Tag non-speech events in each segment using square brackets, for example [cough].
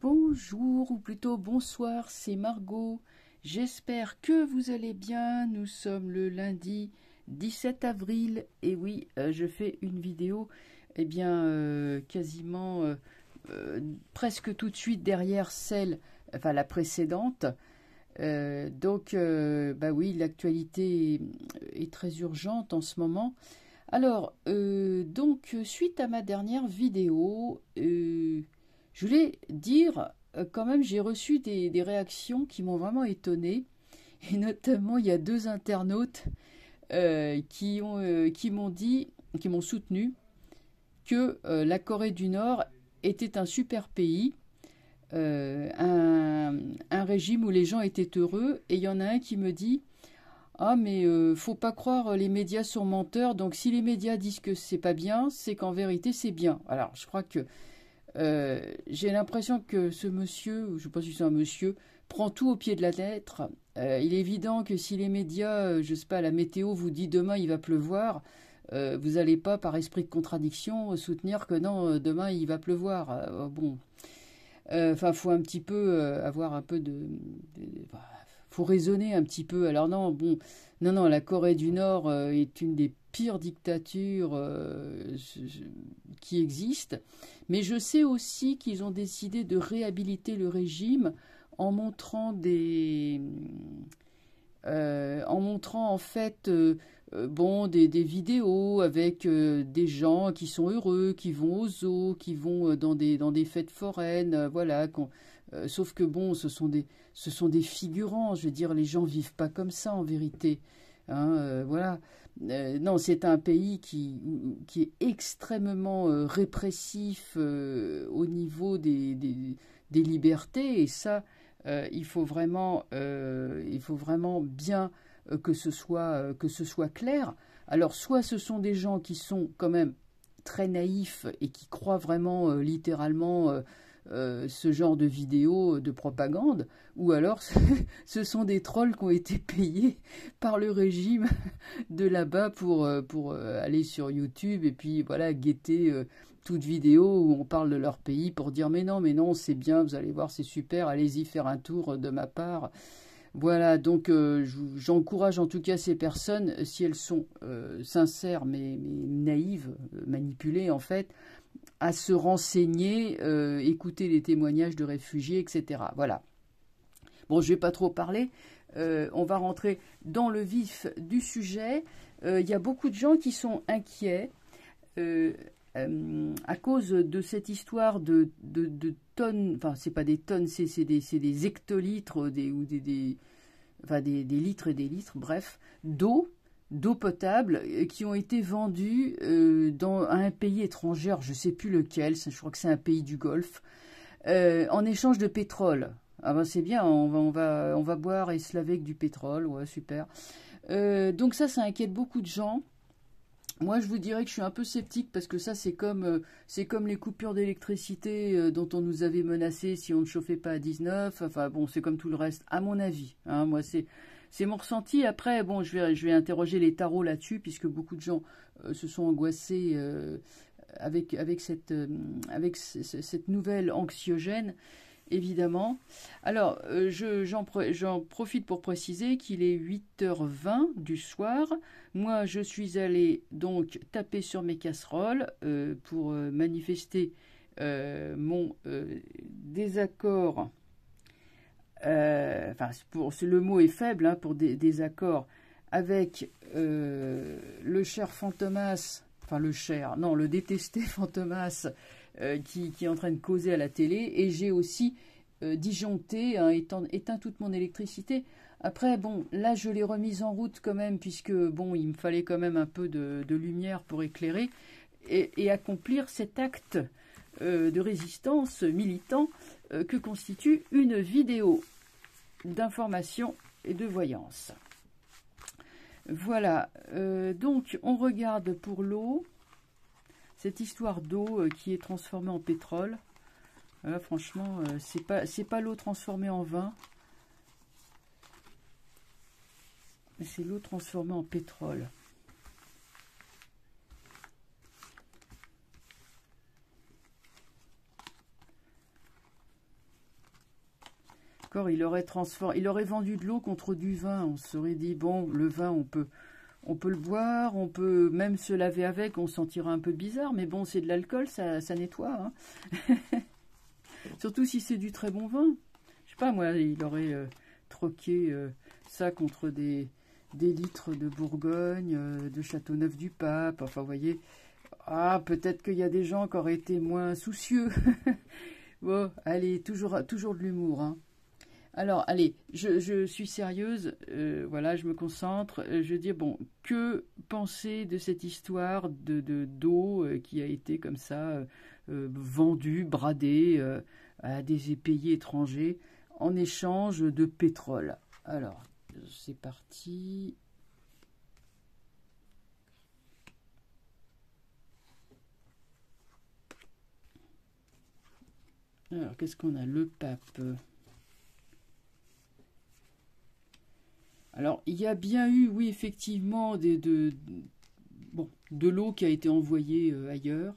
Bonjour ou plutôt bonsoir, c'est Margot. J'espère que vous allez bien. Nous sommes le lundi 17 avril et oui, euh, je fais une vidéo eh bien euh, quasiment euh, presque tout de suite derrière celle enfin la précédente. donc bah oui, l'actualité est très urgente en ce moment. Alors donc suite à ma dernière vidéo, je voulais dire, euh, quand même, j'ai reçu des, réactions qui m'ont vraiment étonnée. Et [laughs] notamment, il y a deux internautes euh, qui, ont, euh, qui m'ont dit, qui m'ont soutenu que la Corée du Nord était un super pays, un, un, régime où les gens étaient heureux. Et il y en a un qui me dit Ah, mais faut pas croire les médias sont menteurs. Donc, si les médias disent que c'est pas bien, c'est qu'en vérité c'est bien. Alors, je crois que euh, j'ai l'impression que ce monsieur, je pense sais c'est un monsieur, prend tout au pied de la lettre. Euh, il est évident que si les médias, euh, je ne sais pas, la météo vous dit demain il va pleuvoir, vous n'allez pas par esprit de contradiction soutenir que non, demain il va pleuvoir. bon, enfin, faut un petit peu avoir un peu de bah, faut raisonner un petit peu. Alors non, bon, non, non, la Corée du Nord euh, est une des pires dictatures euh, qui existent, mais je sais aussi qu'ils ont décidé de réhabiliter le régime en montrant des, euh, en montrant en fait bon des, vidéos avec des gens qui sont heureux, qui vont aux eaux qui vont dans des dans des fêtes foraines, voilà, qu'on euh, sauf que bon, ce sont, des, ce sont des figurants. Je veux dire, les gens vivent pas comme ça en vérité. Hein, euh, voilà. Euh, non, c'est un pays qui, qui est extrêmement répressif au niveau des, des, des, libertés et ça, il faut vraiment, il faut vraiment bien que ce soit que ce soit clair. Alors, soit ce sont des gens qui sont quand même très naïfs et qui croient vraiment littéralement euh, ce genre de vidéos de propagande, ou alors [laughs] ce sont des trolls qui ont été payés par le régime de là-bas pour, euh, pour euh, aller sur YouTube et puis voilà guetter toute vidéo où on parle de leur pays pour dire mais non, mais non, c'est bien, vous allez voir, c'est super, allez-y faire un tour de ma part. Voilà, donc j'encourage en tout cas ces personnes, si elles sont sincères mais, naïves, manipulées en fait, à se renseigner, euh, écouter les témoignages de réfugiés, etc. Voilà. Bon, je ne vais pas trop parler. Euh, on va rentrer dans le vif du sujet. Euh, il y a beaucoup de gens qui sont inquiets à cause de cette histoire de, tonnes, enfin, c'est pas des tonnes, c'est des, hectolitres ou des, des, des, litres et des litres, bref, d'eau d'eau potable euh, qui ont été vendues euh, dans, un pays étranger, je ne sais plus lequel, je crois que c'est un pays du Golfe, euh, en échange de pétrole. Ah ben c'est bien, on va, on, va, on va boire et se laver avec du pétrole, ouais, super. donc ça, ça inquiète beaucoup de gens. Moi, je vous dirais que je suis un peu sceptique parce que ça, c'est comme, c'est comme les coupures d'électricité dont on nous avait menacé si on ne chauffait pas à 19. Enfin bon, c'est comme tout le reste, à mon avis. Hein, moi, c'est c'est mon ressenti. Après, bon, je vais, je vais interroger les tarots là-dessus, puisque beaucoup de gens euh, se sont angoissés euh, avec, avec, cette, euh, avec cette nouvelle anxiogène, évidemment. Alors, j'en profite pour préciser qu'il est 8h20 du soir. Moi, je suis allée donc taper sur mes casseroles pour manifester mon désaccord euh, pour, le mot est faible hein, pour des, accords avec euh, le cher Fantomas, enfin le cher, non, le détesté [laughs] Fantomas euh, qui, est en train de causer à la télé, et j'ai aussi disjoncté, hein, éteint, toute mon électricité. Après, bon, là, je l'ai remise en route quand même, puisque, bon, il me fallait quand même un peu de, lumière pour éclairer et accomplir cet acte de résistance militant que constitue une vidéo d'information et de voyance. Voilà, euh, donc on regarde pour l'eau, cette histoire d'eau euh, qui est transformée en pétrole. Ah, franchement, euh, c'est pas, pas l'eau transformée en vin, c'est l'eau transformée en pétrole. il aurait transformé, il aurait vendu de l'eau contre du vin. On se serait dit bon, le vin, on peut, on peut le boire, on peut même se laver avec, on sentira un peu bizarre, mais bon, c'est de l'alcool, ça, ça, nettoie. Hein. [laughs] Surtout si c'est du très bon vin. Je sais pas, moi, il aurait euh, troqué euh, ça contre des, des litres de Bourgogne, euh, de Châteauneuf-du-Pape. Enfin, vous voyez, ah, peut-être qu'il y a des gens qui auraient été moins soucieux. [laughs] bon, allez, toujours, toujours de l'humour. Hein. Alors, allez, je, suis sérieuse, euh, voilà, je me concentre. Euh, je veux dire, bon, que penser de cette histoire de d'eau euh, qui a été comme ça vendue, bradée à des pays étrangers en échange de pétrole Alors, c'est parti. Alors, qu'est-ce qu'on a Le pape. Alors, il y a bien eu, oui, effectivement, des, de, l'eau qui a été envoyée euh, ailleurs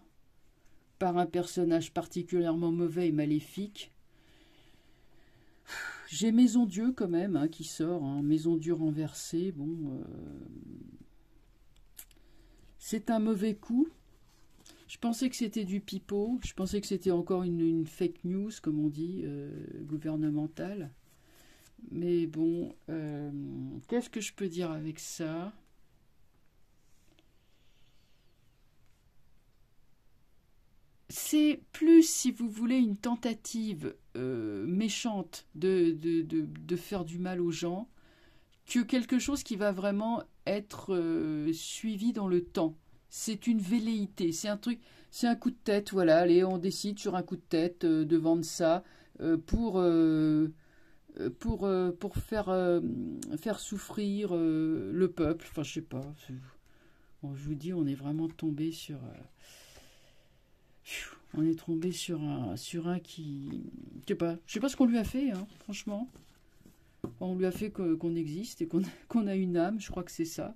par un personnage particulièrement mauvais et maléfique. J'ai Maison Dieu quand même hein, qui sort, hein, Maison Dieu renversée, bon, euh, c'est un mauvais coup. Je pensais que c'était du pipeau, je pensais que c'était encore une, fake news, comme on dit, euh, gouvernementale. Mais bon, euh, qu'est-ce que je peux dire avec ça C'est plus, si vous voulez, une tentative euh, méchante de, de, de, de, faire du mal aux gens que quelque chose qui va vraiment être euh, suivi dans le temps. C'est une velléité, c'est un truc, c'est un coup de tête, voilà, allez, on décide sur un coup de tête de vendre ça pour euh, pour, euh, pour faire, euh, faire souffrir le peuple. Enfin, je sais pas. je vous dis, on est vraiment tombé sur... On est tombé sur un, sur un qui... Je sais pas, je sais pas ce qu'on lui a fait, hein, franchement. On lui a fait qu'on existe et [laughs] qu'on a une âme, je crois que c'est ça.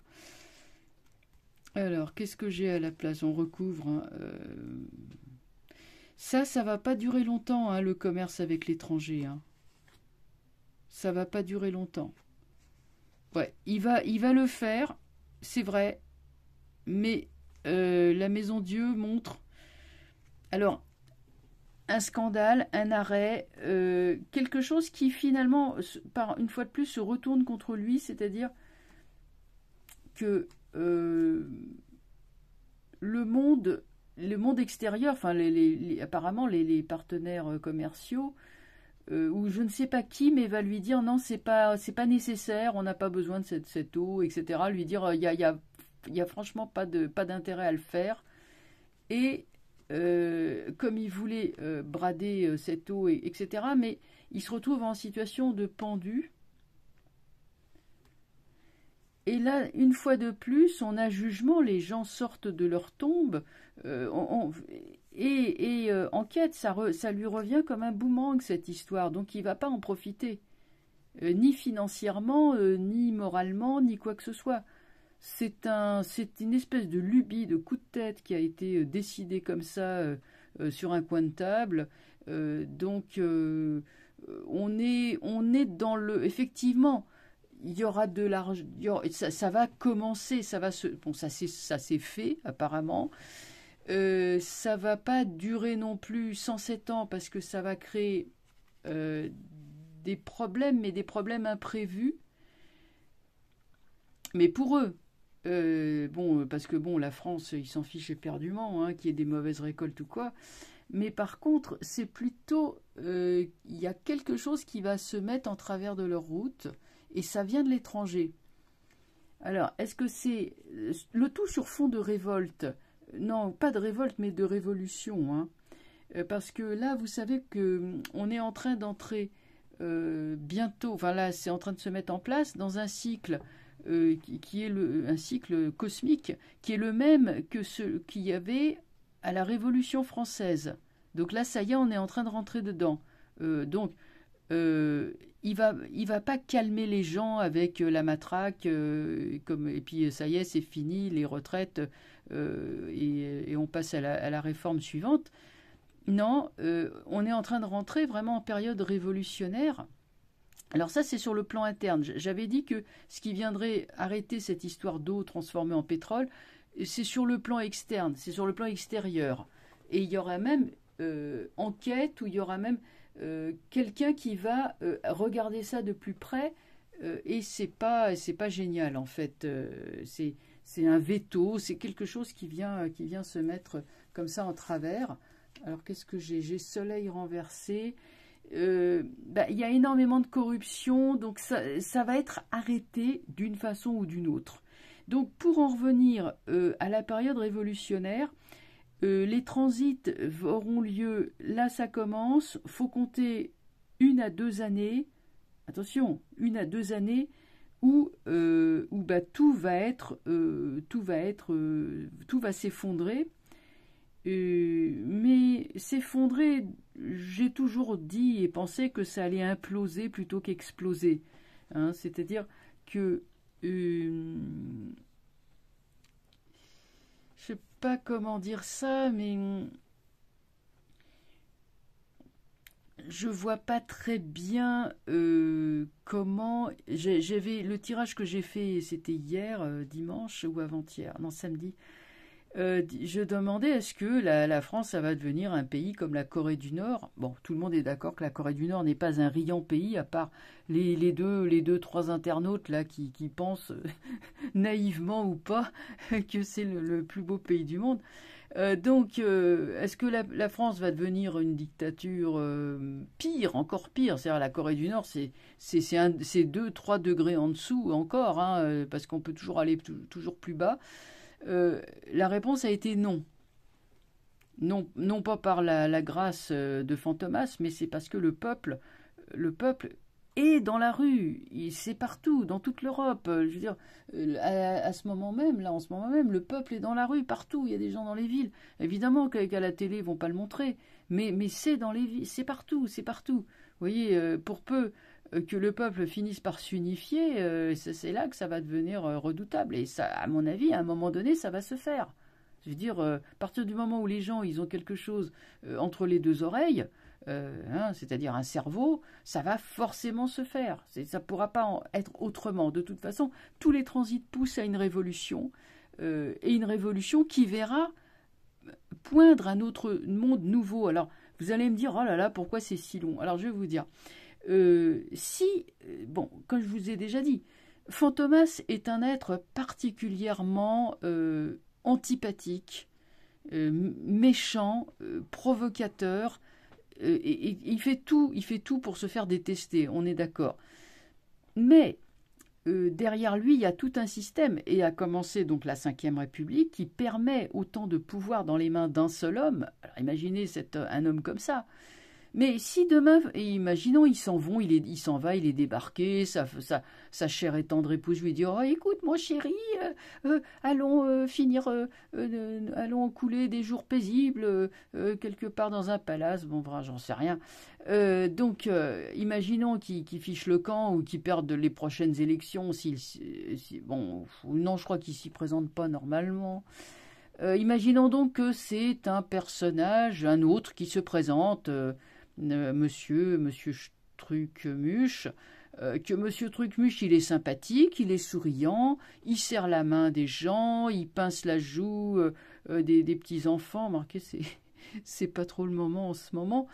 Alors, qu'est-ce que j'ai à la place On recouvre. Ça, hein, Ça, ça va pas durer longtemps, hein, le commerce avec l'étranger ça va pas durer longtemps. Ouais, il va, il va le faire, c'est vrai, mais euh, la Maison Dieu montre. Alors, un scandale, un arrêt, euh, quelque chose qui finalement, par une fois de plus, se retourne contre lui, c'est-à-dire que euh, le monde, le monde extérieur, enfin apparemment les, partenaires commerciaux euh, ou je ne sais pas qui, mais va lui dire non, c'est pas, c'est pas nécessaire, on n'a pas besoin de cette, eau, etc. Lui dire il euh, y a, a, franchement pas de pas d'intérêt à le faire. Et euh, comme il voulait brader cette eau, etc. Mais il se retrouve en situation de pendu et là, une fois de plus, on a jugement, les gens sortent de leur tombe, euh, et, et euh, quête ça, lui revient comme un boumangue cette histoire, donc il ne va pas en profiter, euh, ni financièrement, ni moralement, ni quoi que ce soit. C'est un, une espèce de lubie, de coup de tête qui a été décidé comme ça sur un coin de table. donc on est, on est dans le, effectivement, il y aura de l'argent, ça, va commencer, ça va se, bon, ça c'est ça fait apparemment. Euh, ça va pas durer non plus 107 ans parce que ça va créer euh, des problèmes, mais des problèmes imprévus. Mais pour eux, euh, bon, parce que bon, la France, ils s'en fichent éperdument, hein, qu'il y ait des mauvaises récoltes ou quoi. Mais par contre, c'est plutôt, euh, il y a quelque chose qui va se mettre en travers de leur route et ça vient de l'étranger. Alors, est-ce que c'est euh, le tout sur fond de révolte Non, pas de révolte, mais de révolution. Hein. Euh, parce que là, vous savez qu'on hum, est en train d'entrer euh, bientôt, enfin là, c'est en train de se mettre en place dans un cycle qui, est le, un cycle cosmique qui est le même que ce qu'il y avait à la Révolution française. Donc là, ça y est, on est en train de rentrer dedans. donc, euh, il va il va pas calmer les gens avec euh, la matraque euh, comme et puis ça y est c'est fini les retraites et, on passe à la, à la réforme suivante non on est en train de rentrer vraiment en période révolutionnaire alors ça c'est sur le plan interne j'avais dit que ce qui viendrait arrêter cette histoire d'eau transformée en pétrole c'est sur le plan externe c'est sur le plan extérieur et il y aura même enquête ou il y aura même euh, quelqu'un qui va euh, regarder ça de plus près euh, et c'est pas c'est pas génial en fait c'est c'est un veto c'est quelque chose qui vient qui vient se mettre comme ça en travers alors qu'est-ce que j'ai j'ai soleil renversé bah, il y a énormément de corruption donc ça va être arrêté d'une façon ou d'une autre donc pour en revenir à la période révolutionnaire euh, les transits auront lieu, là ça commence, faut compter une à deux années, attention, une à deux années où, euh, bah, tout va être, euh, tout va être, tout va s'effondrer. mais s'effondrer, j'ai toujours dit et pensé que ça allait imploser plutôt qu'exploser. Hein. C'est-à-dire que pas comment dire ça, mais je vois pas très bien euh, comment. J'avais le tirage que j'ai fait, c'était hier, euh, dimanche ou avant-hier, non samedi. Euh, je demandais est-ce que la, France, ça va devenir un pays comme la Corée du Nord Bon, tout le monde est d'accord que la Corée du Nord n'est pas un riant pays, à part les, deux, les deux, trois internautes là qui, pensent [laughs] naïvement ou pas [laughs] que c'est le, plus beau pays du monde. Euh, donc, euh, est-ce que la, France va devenir une dictature pire, encore pire C'est-à-dire la Corée du Nord, c'est c'est deux, trois degrés en dessous encore, hein, parce qu'on peut toujours aller toujours plus bas. Euh, la réponse a été non. Non, non pas par la, grâce euh, de Fantomas, mais c'est parce que le peuple, le peuple est dans la rue, c'est partout, dans toute l'Europe. Euh, je veux dire, à, ce moment même, là, en ce moment même, le peuple est dans la rue, partout. Il y a des gens dans les villes. Évidemment qu'à la télé, ils vont pas le montrer, mais, mais c'est dans les villes, c'est partout, c'est partout. Vous voyez, pour peu euh, que le peuple finisse par s'unifier, euh, c'est là que ça va devenir euh, redoutable. Et ça, à mon avis, à un moment donné, ça va se faire. Je veux dire, à partir du moment où les gens, ils ont quelque chose entre les deux oreilles, hein, c'est-à-dire un cerveau, ça va forcément se faire. Ça ne pourra pas être autrement. De toute façon, tous les transits poussent à une révolution, et une révolution qui verra poindre un autre monde nouveau. Alors, vous allez me dire, oh là là, pourquoi c'est si long Alors, je vais vous dire, euh, si, euh, bon, comme je vous ai déjà dit, Fantomas est un être particulièrement euh, antipathique, méchant, provocateur, il fait tout, il fait tout pour se faire détester, on est d'accord. Mais derrière lui, il y a tout un système, et a commencé donc la Ve République, qui permet autant de pouvoir dans les mains d'un seul homme. Alors imaginez un homme comme ça, mais si demain, imaginons, ils s'en vont, il s'en va, il est débarqué, sa, sa, sa, chère et tendre épouse lui dit oh, écoute, mon chéri, euh, euh, allons euh, finir, allons couler des jours paisibles quelque part dans un palace. Bon, voilà, j'en sais rien. donc, imaginons qu'il fiche le camp ou qu'il perdent les prochaines élections. s'il bon, non, je crois qu'il s'y présente pas normalement. imaginons donc que c'est un personnage, un autre qui se présente euh, monsieur, monsieur Trucmuche, euh, que monsieur Trucmuche, il est sympathique, il est souriant, il serre la main des gens, il pince la joue euh, des, petits-enfants. Marquez, c'est, [laughs] c'est pas trop le moment en ce moment.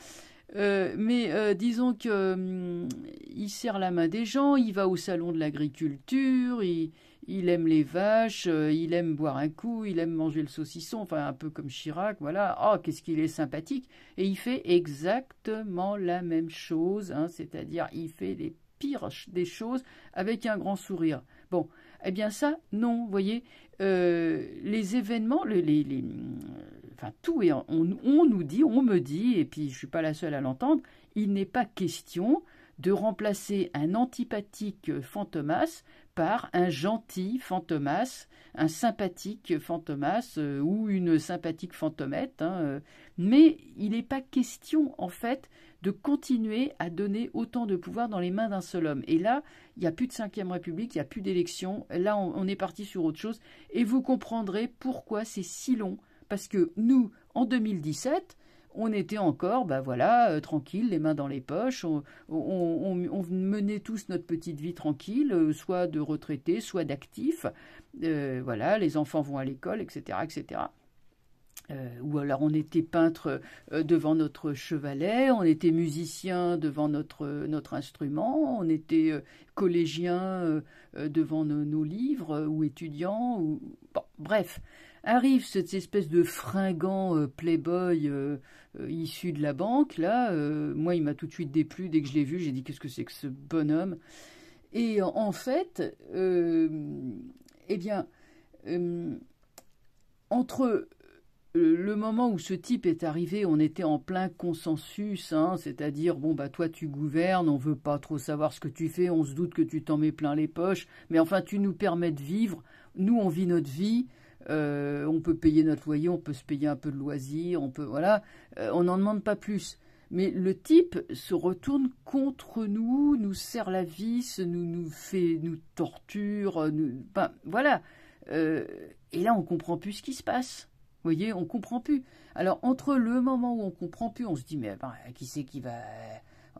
mais disons que hum, il serre la main des gens, il va au salon de l'agriculture, il, il aime les vaches, euh, il aime boire un coup, il aime manger le saucisson, enfin un peu comme Chirac, voilà. Oh, qu'est-ce qu'il est sympathique Et il fait exactement la même chose, hein, c'est-à-dire il fait les pires des choses avec un grand sourire. Bon, eh bien ça, non, vous voyez, euh, les événements, les, les, enfin tout est, on, nous dit, on me dit, et puis je ne suis pas la seule à l'entendre, il n'est pas question de remplacer un antipathique euh, fantomas par un gentil fantomas, un sympathique fantomas euh, ou une sympathique fantomette. Hein, euh. mais il n'est pas question, en fait, de continuer à donner autant de pouvoir dans les mains d'un seul homme. Et là, il n'y a plus de cinquième République, il n'y a plus d'élection. Là, on est parti sur autre chose. Et vous comprendrez pourquoi c'est si long. Parce que nous, en 2017, on était encore, ben voilà, euh, tranquille, les mains dans les poches, on, menait tous notre petite vie tranquille, euh, soit de retraités, soit d'actifs, euh, voilà, les enfants vont à l'école, etc., etc. ou alors on était peintre devant notre chevalet, on était musicien devant notre, instrument, on était collégien devant nos, livres ou étudiant, ou bref. Arrive cette espèce de fringant euh, playboy euh, euh, issu de la banque, là, moi il m'a tout de suite déplu, dès que je l'ai vu, j'ai dit qu'est-ce que c'est que ce bonhomme Et en fait, eh bien, entre le moment où ce type est arrivé, on était en plein consensus, hein, c'est-à-dire bon bah toi tu gouvernes, on veut pas trop savoir ce que tu fais, on se doute que tu t'en mets plein les poches, mais enfin tu nous permets de vivre, nous on vit notre vie, euh, on peut payer notre loyer, on peut se payer un peu de loisirs, on peut voilà, euh, on n'en demande pas plus. Mais le type se retourne contre nous, nous serre la vis, nous nous fait, nous torture, euh, nous, ben, voilà. et là, on comprend plus ce qui se passe. Vous voyez, on comprend plus. Alors entre le moment où on comprend plus, on se dit mais ben, qui c'est qui va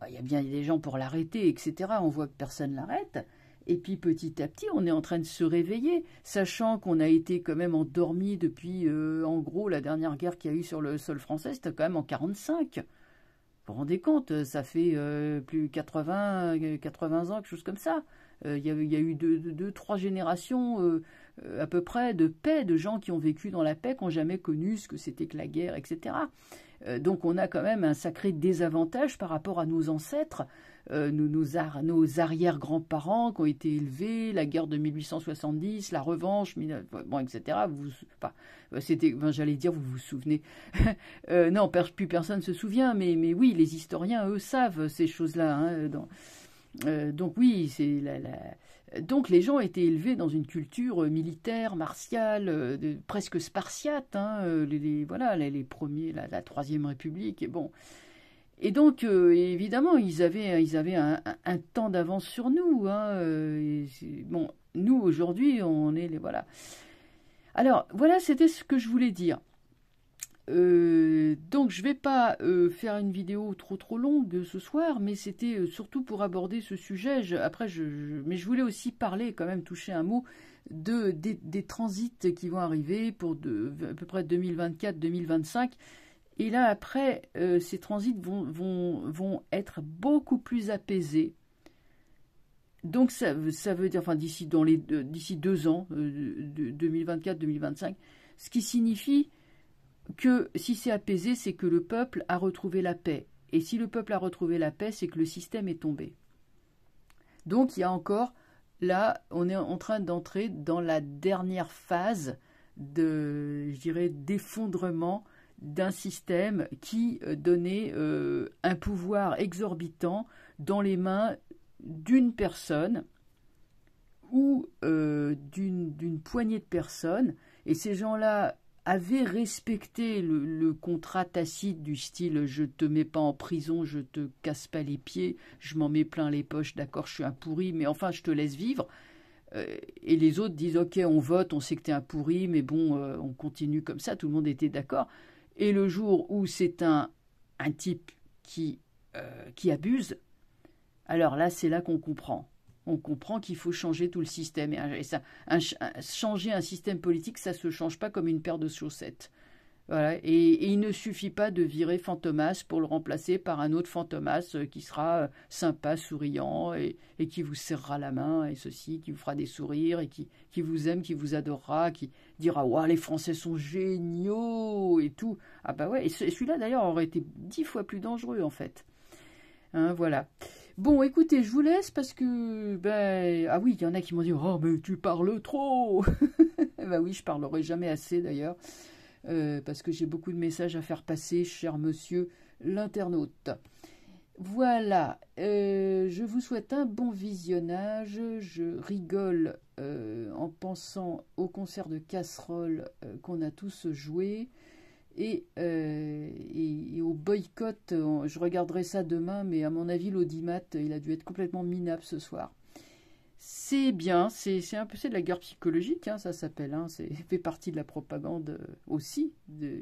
Il y a bien des gens pour l'arrêter, etc. On voit que personne l'arrête. Et puis petit à petit, on est en train de se réveiller, sachant qu'on a été quand même endormi depuis, euh, en gros, la dernière guerre qu'il y a eu sur le sol français, c'était quand même en 45. Vous vous rendez compte, ça fait euh, plus 80, 80 euh, ans, quelque chose comme ça. Il y, y, a eu deux, deux trois générations à peu près de paix, de gens qui ont vécu dans la paix, qui n'ont jamais connu ce que c'était que la guerre, etc. Euh, donc on a quand même un sacré désavantage par rapport à nos ancêtres, euh, nos, arrière-grands-parents qui ont été élevés, la guerre de 1870, la revanche, bon, etc. Vous, euh, c'était, j'allais dire, vous vous souvenez. [laughs] non, plus personne ne se souvient, mais, mais oui, les historiens, eux, savent ces choses-là. Hein, euh, donc oui, c'est la, donc les gens étaient élevés dans une culture euh, militaire, martiale, euh, presque spartiate. Hein, les, voilà, les, premiers, la, troisième République. Et bon, et donc évidemment, ils avaient, ils avaient un, temps d'avance sur nous. Hein, bon, nous aujourd'hui, on est les voilà. Alors voilà, c'était ce que je voulais dire. Euh, donc je ne vais pas euh, faire une vidéo trop trop longue ce soir, mais c'était euh, surtout pour aborder ce sujet. après, mais je voulais aussi parler quand même, toucher un mot de des, transits qui vont arriver pour à peu près 2024-2025. Et là après, ces transits vont, vont, vont être beaucoup plus apaisés. Donc ça, ça veut dire, enfin d'ici d'ici deux ans, 2024-2025, ce qui signifie que si c'est apaisé, c'est que le peuple a retrouvé la paix. Et si le peuple a retrouvé la paix, c'est que le système est tombé. Donc il y a encore, là, on est en train d'entrer dans la dernière phase de, je dirais, d'effondrement d'un système qui euh, donnait euh, un pouvoir exorbitant dans les mains d'une personne ou euh, d'une poignée de personnes. Et ces gens-là avait respecté le, contrat tacite du style je te mets pas en prison, je te casse pas les pieds, je m'en mets plein les poches, d'accord, je suis un pourri, mais enfin je te laisse vivre. Euh, et les autres disent ok, on vote, on sait que es un pourri, mais bon, euh, on continue comme ça, tout le monde était d'accord. Et le jour où c'est un, un type qui, euh, qui abuse, alors là c'est là qu'on comprend on comprend qu'il faut changer tout le système. Et, ça, un, changer un système politique, ça ne se change pas comme une paire de chaussettes. Voilà. Et, il ne suffit pas de virer Fantomas pour le remplacer par un autre Fantomas euh, qui sera euh, sympa, souriant et, qui vous serrera la main et ceci, qui vous fera des sourires et qui, qui vous aime, qui vous adorera, qui dira Waouh, les Français sont géniaux et tout. Ah bah ouais, et, celui-là d'ailleurs aurait été dix fois plus dangereux en fait. Hein, voilà. Bon, écoutez, je vous laisse parce que, ben, ah oui, il y en a qui m'ont dit, oh, mais tu parles trop [laughs] Ben oui, je parlerai jamais assez d'ailleurs, euh, parce que j'ai beaucoup de messages à faire passer, cher monsieur l'internaute. Voilà, euh, je vous souhaite un bon visionnage. Je rigole euh, en pensant au concert de casserole qu'on a tous joué. Euh, et, au boycott. Euh, je regarderai ça demain, mais à mon avis, l'audimat, il a dû être complètement minable ce soir. C'est bien, c'est un peu de la guerre psychologique, hein, ça s'appelle. Hein, c'est [laughs] fait partie de la propagande euh, aussi. De,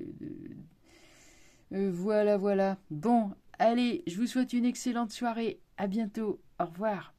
voilà, voilà. Bon, allez, je vous souhaite une excellente soirée. À bientôt. Au revoir.